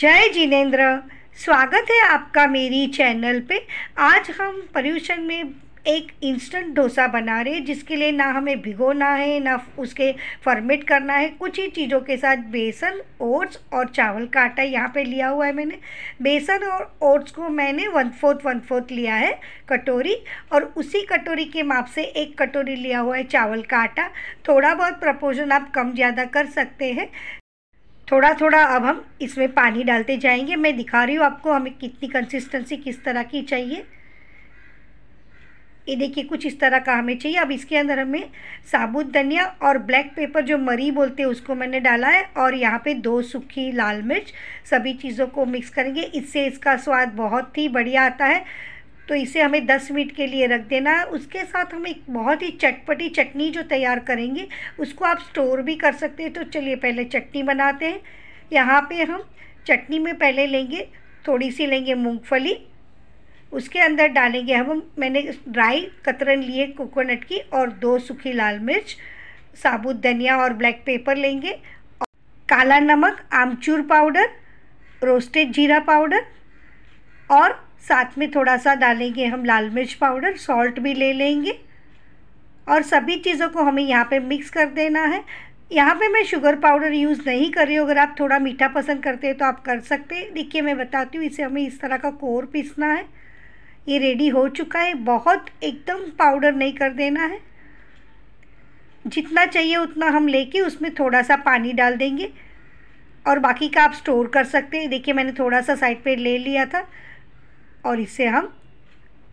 जय जिनेन्द्र स्वागत है आपका मेरी चैनल पे आज हम पर्यूषण में एक इंस्टेंट डोसा बना रहे हैं जिसके लिए ना हमें भिगोना है ना उसके फर्मेट करना है कुछ ही चीज़ों के साथ बेसन ओट्स और चावल का आटा यहाँ पे लिया हुआ है मैंने बेसन और ओट्स को मैंने वन फोर्थ वन फोर्थ लिया है कटोरी और उसी कटोरी के माप से एक कटोरी लिया हुआ है चावल का आटा थोड़ा बहुत प्रपोजन आप कम ज़्यादा कर सकते हैं थोड़ा थोड़ा अब हम इसमें पानी डालते जाएंगे मैं दिखा रही हूँ आपको हमें कितनी कंसिस्टेंसी किस तरह की चाहिए ये देखिए कुछ इस तरह का हमें चाहिए अब इसके अंदर हमें साबुत धनिया और ब्लैक पेपर जो मरी बोलते हैं उसको मैंने डाला है और यहाँ पे दो सूखी लाल मिर्च सभी चीज़ों को मिक्स करेंगे इससे इसका स्वाद बहुत ही बढ़िया आता है तो इसे हमें दस मिनट के लिए रख देना है उसके साथ हम एक बहुत ही चटपटी चटनी जो तैयार करेंगे उसको आप स्टोर भी कर सकते हैं तो चलिए पहले चटनी बनाते हैं यहाँ पे हम चटनी में पहले लेंगे थोड़ी सी लेंगे मूंगफली उसके अंदर डालेंगे हम मैंने ड्राई कतरन लिए कोकोनट की और दो सूखी लाल मिर्च साबुत धनिया और ब्लैक पेपर लेंगे काला नमक आमचूर पाउडर रोस्टेड जीरा पाउडर और साथ में थोड़ा सा डालेंगे हम लाल मिर्च पाउडर सॉल्ट भी ले लेंगे और सभी चीज़ों को हमें यहाँ पे मिक्स कर देना है यहाँ पे मैं शुगर पाउडर यूज़ नहीं कर रही हूँ अगर आप थोड़ा मीठा पसंद करते हैं तो आप कर सकते हैं देखिए मैं बताती हूँ इसे हमें इस तरह का कोर पीसना है ये रेडी हो चुका है बहुत एकदम पाउडर नहीं कर देना है जितना चाहिए उतना हम लेके उसमें थोड़ा सा पानी डाल देंगे और बाकी का आप स्टोर कर सकते हैं देखिए मैंने थोड़ा सा साइड पे ले लिया था और इसे हम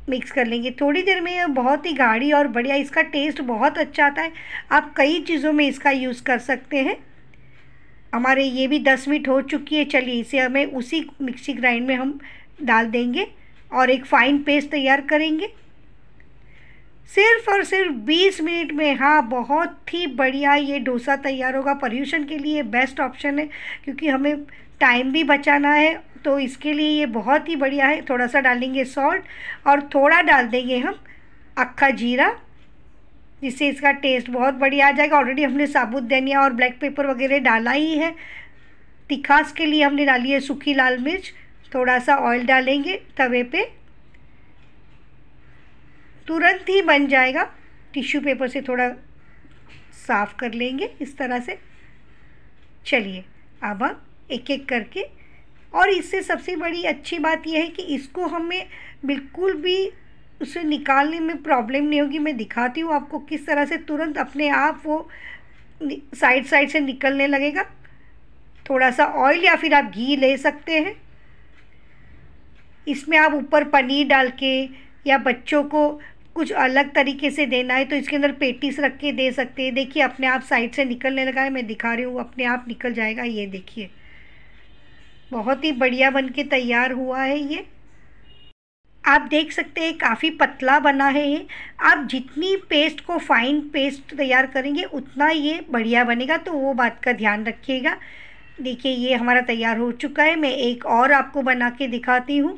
मिक्स कर लेंगे थोड़ी देर में ये बहुत ही गाढ़ी और बढ़िया इसका टेस्ट बहुत अच्छा आता है आप कई चीज़ों में इसका यूज़ कर सकते हैं हमारे ये भी दस मिनट हो चुकी है चलिए इसे हमें उसी मिक्सी ग्राइंड में हम डाल देंगे और एक फ़ाइन पेस्ट तैयार करेंगे सिर्फ और सिर्फ बीस मिनट में हाँ बहुत ही बढ़िया ये डोसा तैयार होगा पर्यूषण के लिए बेस्ट ऑप्शन है क्योंकि हमें टाइम भी बचाना है तो इसके लिए ये बहुत ही बढ़िया है थोड़ा सा डालेंगे सॉल्ट और थोड़ा डाल देंगे हम अक्खा जीरा जिससे इसका टेस्ट बहुत बढ़िया आ जाएगा ऑलरेडी हमने साबुत धनिया और ब्लैक पेपर वगैरह डाला ही है तिखास के लिए हमने डाली है सूखी लाल मिर्च थोड़ा सा ऑयल डालेंगे तवे पे तुरंत ही बन जाएगा टिश्यू पेपर से थोड़ा साफ़ कर लेंगे इस तरह से चलिए अब हम एक एक करके और इससे सबसे बड़ी अच्छी बात यह है कि इसको हमें बिल्कुल भी उसे निकालने में प्रॉब्लम नहीं होगी मैं दिखाती हूँ आपको किस तरह से तुरंत अपने आप वो साइड साइड से निकलने लगेगा थोड़ा सा ऑयल या फिर आप घी ले सकते हैं इसमें आप ऊपर पनीर डाल के या बच्चों को कुछ अलग तरीके से देना है तो इसके अंदर पेटीस रख के दे सकते हैं देखिए अपने आप साइड से निकलने लगा है मैं दिखा रही हूँ अपने आप निकल जाएगा ये देखिए बहुत ही बढ़िया बन के तैयार हुआ है ये आप देख सकते हैं काफ़ी पतला बना है ये आप जितनी पेस्ट को फाइन पेस्ट तैयार करेंगे उतना ये बढ़िया बनेगा तो वो बात का ध्यान रखिएगा देखिए ये हमारा तैयार हो चुका है मैं एक और आपको बना के दिखाती हूँ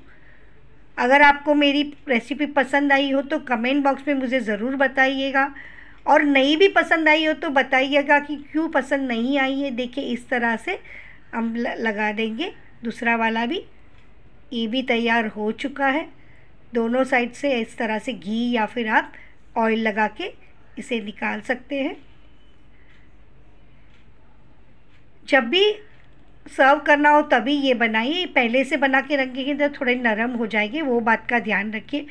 अगर आपको मेरी रेसिपी पसंद आई हो तो कमेंट बॉक्स में मुझे ज़रूर बताइएगा और नहीं भी पसंद आई हो तो बताइएगा कि क्यों पसंद नहीं आई है देखिए इस तरह से हम लगा देंगे दूसरा वाला भी ये भी तैयार हो चुका है दोनों साइड से इस तरह से घी या फिर आप ऑयल लगा के इसे निकाल सकते हैं जब भी सर्व करना हो तभी ये बनाइए पहले से बना के रखेंगे तो थोड़े नरम हो जाएंगे वो बात का ध्यान रखिए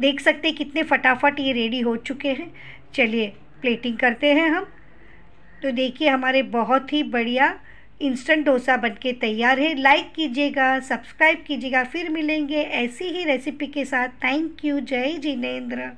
देख सकते कितने फटाफट ये रेडी हो चुके हैं चलिए प्लेटिंग करते हैं हम तो देखिए हमारे बहुत ही बढ़िया इंस्टेंट डोसा बनके तैयार है लाइक कीजिएगा सब्सक्राइब कीजिएगा फिर मिलेंगे ऐसी ही रेसिपी के साथ थैंक यू जय जिनेन्द्र